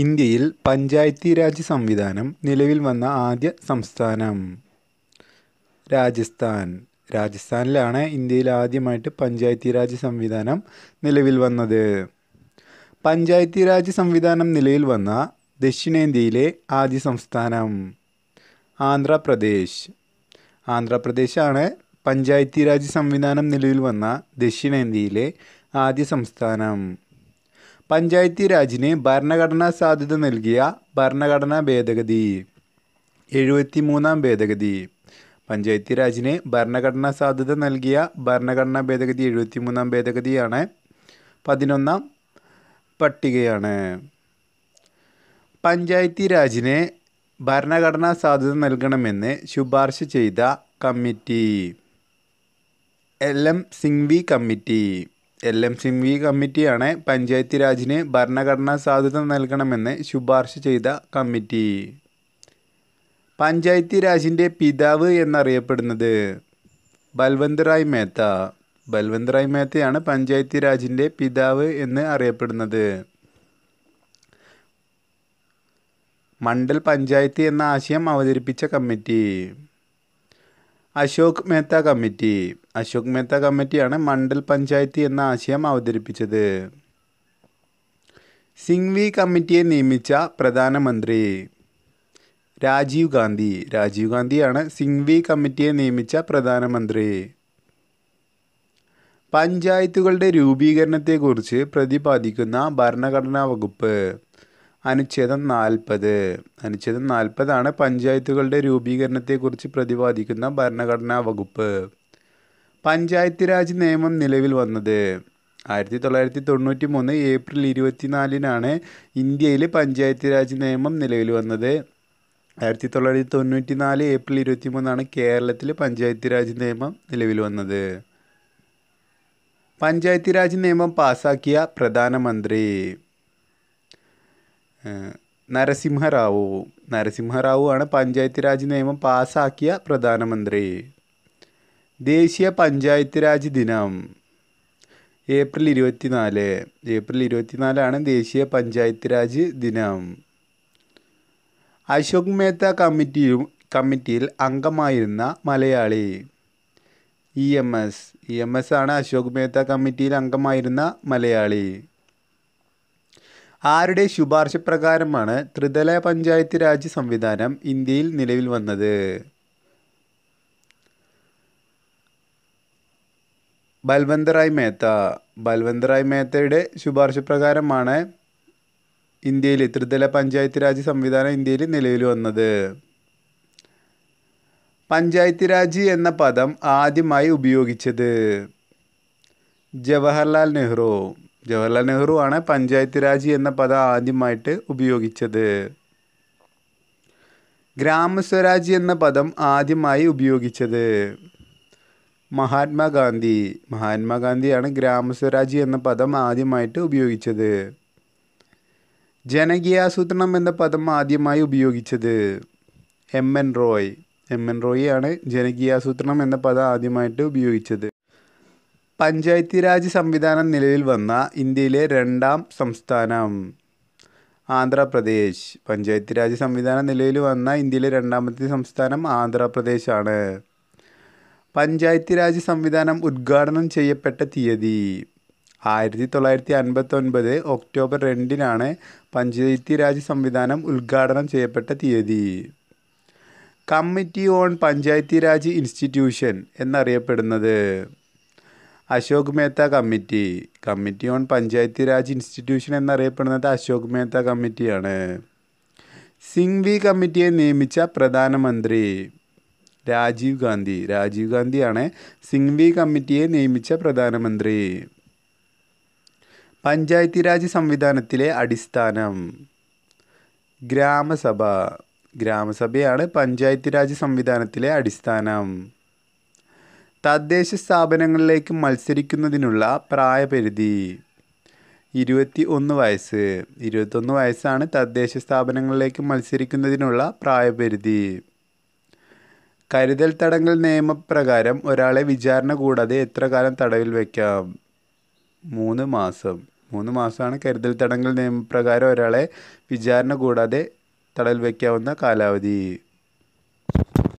ഇന്ത്യയിൽ പഞ്ചായത്തി രാജ് സംവിധാനം നിലവിൽ വന്ന ആദ്യ സംസ്ഥാനം രാജസ്ഥാൻ രാജസ്ഥാനിലാണ് ഇന്ത്യയിൽ ആദ്യമായിട്ട് പഞ്ചായത്തി രാജ് സംവിധാനം നിലവിൽ വന്നത് പഞ്ചായത്തി രാജ് സംവിധാനം നിലവിൽ വന്ന ദക്ഷിണേന്ത്യയിലെ ആദ്യ സംസ്ഥാനം ആന്ധ്രാപ്രദേശ് ആന്ധ്രാപ്രദേശാണ് പഞ്ചായത്തി രാജ് സംവിധാനം നിലവിൽ വന്ന ദക്ഷിണേന്ത്യയിലെ ആദ്യ സംസ്ഥാനം പഞ്ചായത്തി രാജിന് ഭരണഘടനാ സാധ്യത നൽകിയ ഭരണഘടനാ ഭേദഗതി മൂന്നാം ഭേദഗതി പഞ്ചായത്തി രാജിന് ഭരണഘടനാ സാധ്യത നൽകിയ ഭരണഘടനാ ഭേദഗതി മൂന്നാം ഭേദഗതിയാണ് പതിനൊന്നാം പട്ടികയാണ് പഞ്ചായത്തി രാജിന് ഭരണഘടനാ സാധ്യത നൽകണമെന്ന് ശുപാർശ ചെയ്ത committee L M Singhvi committee L M Singhvi കമ്മിറ്റിയാണ് പഞ്ചായത്ത് രാജിന് ഭരണഘടനാ സാധ്യത നൽകണമെന്ന് ശുപാർശ ചെയ്ത കമ്മിറ്റി പഞ്ചായത്ത് രാജിൻ്റെ പിതാവ് എന്നറിയപ്പെടുന്നത് ബൽവന്ത് റായ് മേത്ത ബൽവന്ത് റായ് മേത്തയാണ് പഞ്ചായത്ത് രാജിൻ്റെ പിതാവ് എന്ന് അറിയപ്പെടുന്നത് മണ്ഡൽ പഞ്ചായത്ത് എന്ന ആശയം അവതരിപ്പിച്ച കമ്മിറ്റി അശോക് മേത്ത കമ്മിറ്റി അശോക് മേത്ത കമ്മിറ്റിയാണ് മണ്ഡൽ പഞ്ചായത്ത് എന്ന ആശയം അവതരിപ്പിച്ചത് സിംഗ്വി കമ്മിറ്റിയെ നിയമിച്ച പ്രധാനമന്ത്രി രാജീവ് ഗാന്ധി രാജീവ് ഗാന്ധിയാണ് സിംഗ്വി കമ്മിറ്റിയെ നിയമിച്ച പ്രധാനമന്ത്രി പഞ്ചായത്തുകളുടെ രൂപീകരണത്തെക്കുറിച്ച് പ്രതിപാദിക്കുന്ന ഭരണഘടനാ വകുപ്പ് അനുച്ഛേദം നാൽപ്പത് അനുച്ഛേദം നാൽപ്പതാണ് പഞ്ചായത്തുകളുടെ രൂപീകരണത്തെക്കുറിച്ച് പ്രതിപാദിക്കുന്ന ഭരണഘടനാ വകുപ്പ് പഞ്ചായത്ത് രാജ് നിയമം നിലവിൽ വന്നത് ആയിരത്തി തൊള്ളായിരത്തി തൊണ്ണൂറ്റി മൂന്ന് ഏപ്രിൽ ഇരുപത്തിനാലിനാണ് ഇന്ത്യയിൽ പഞ്ചായത്ത് രാജ് നിയമം നിലവിൽ വന്നത് ആയിരത്തി തൊള്ളായിരത്തി തൊണ്ണൂറ്റി നാല് ഏപ്രിൽ ഇരുപത്തി മൂന്നാണ് കേരളത്തിൽ പഞ്ചായത്ത് രാജ് നിയമം നിലവിൽ വന്നത് പഞ്ചായത്ത് രാജ് നിയമം പാസാക്കിയ പ്രധാനമന്ത്രി നരസിംഹറാവു നരസിംഹറാവു ആണ് പഞ്ചായത്ത് രാജ് നിയമം പാസ്സാക്കിയ പ്രധാനമന്ത്രി ദേശീയ പഞ്ചായത്ത് രാജ് ദിനം ഏപ്രിൽ ഇരുപത്തിനാല് ഏപ്രിൽ ഇരുപത്തിനാലാണ് ദേശീയ പഞ്ചായത്ത് രാജ് ദിനം അശോക് മേത്ത കമ്മിറ്റി കമ്മിറ്റിയിൽ അംഗമായിരുന്ന മലയാളി E M S E M S ആണ് അശോക് മേത്ത കമ്മിറ്റിയിൽ അംഗമായിരുന്ന മലയാളി ആരുടെ ശുപാർശ പ്രകാരമാണ് ത്രിതല പഞ്ചായത്ത് രാജ് സംവിധാനം ഇന്ത്യയിൽ നിലവിൽ വന്നത് ബൽവന്ത് റായ് മേത്ത ബൽവന്ത് റായ് മേത്തയുടെ ശുപാർശ പ്രകാരമാണ് ഇന്ത്യയിൽ ത്രിതല പഞ്ചായത്ത് രാജ് സംവിധാനം ഇന്ത്യയിൽ നിലവിൽ വന്നത് പഞ്ചായത്ത് രാജ് എന്ന പദം ആദ്യമായി ഉപയോഗിച്ചത് ജവഹർലാൽ നെഹ്റു ജവഹർലാൽ നെഹ്റു ആണ് പഞ്ചായത്ത് രാജ് എന്ന പദം ആദ്യമായിട്ട് ഉപയോഗിച്ചത് ഗ്രാമസ്വരാജ് എന്ന പദം ആദ്യമായി ഉപയോഗിച്ചത് മഹാത്മാഗാന്ധി മഹാത്മാഗാന്ധിയാണ് ഗ്രാമസ്വരാജ് എന്ന പദം ആദ്യമായിട്ട് ഉപയോഗിച്ചത് ജനകീയാസൂത്രണം എന്ന പദം ആദ്യമായി ഉപയോഗിച്ചത് M N Roy M N Roy ആണ് ജനകീയാസൂത്രണം എന്ന പദം ആദ്യമായിട്ട് ഉപയോഗിച്ചത് പഞ്ചായത്തി രാജ് സംവിധാനം നിലവിൽ വന്ന ഇന്ത്യയിലെ രണ്ടാം സംസ്ഥാനം ആന്ധ്രാപ്രദേശ് പഞ്ചായത്തി രാജ് സംവിധാനം നിലവിൽ വന്ന ഇന്ത്യയിലെ രണ്ടാമത്തെ സംസ്ഥാനം ആന്ധ്രാപ്രദേശാണ് പഞ്ചായത്തി രാജ് സംവിധാനം ഉദ്ഘാടനം ചെയ്യപ്പെട്ട തീയതി ആയിരത്തി തൊള്ളായിരത്തി അൻപത്തൊൻപത് ഒക്ടോബർ രണ്ടിനാണ് പഞ്ചായത്തി രാജ് സംവിധാനം ഉദ്ഘാടനം ചെയ്യപ്പെട്ട തീയതി committee on panchayati Raj institution എന്നറിയപ്പെടുന്നത് Ashok Mehta committee committee on panchayati Raj institution എന്നറിയപ്പെടുന്നത് അശോക് മേത്ത കമ്മിറ്റിയാണ് സിംഗ്വി കമ്മിറ്റിയെ നിയമിച്ച പ്രധാനമന്ത്രി രാജീവ് ഗാന്ധി രാജീവ് ഗാന്ധിയാണ് സിംഗ്വി കമ്മിറ്റിയെ നിയമിച്ച പ്രധാനമന്ത്രി പഞ്ചായത്തി രാജ് സംവിധാനത്തിലെ അടിസ്ഥാനം ഗ്രാമസഭ ഗ്രാമസഭയാണ് പഞ്ചായത്തി രാജ് സംവിധാനത്തിലെ അടിസ്ഥാനം തദ്ദേശ സ്ഥാപനങ്ങളിലേക്ക് മത്സരിക്കുന്നതിനുള്ള പ്രായപരിധി ഇരുപത്തി ഒന്ന് വയസ്സ് ഇരുപത്തൊന്ന് വയസ്സാണ് തദ്ദേശ സ്ഥാപനങ്ങളിലേക്ക് മത്സരിക്കുന്നതിനുള്ള പ്രായപരിധി കരുതൽ തടങ്കൽ നിയമപ്രകാരം ഒരാളെ വിചാരണ കൂടാതെ എത്ര കാലം തടവിൽ വയ്ക്കാം മൂന്ന് മാസം മൂന്ന് മാസമാണ് കരുതൽ തടങ്കൽ നിയമപ്രകാരം ഒരാളെ വിചാരണ കൂടാതെ തടവിൽ വയ്ക്കാവുന്ന കാലാവധി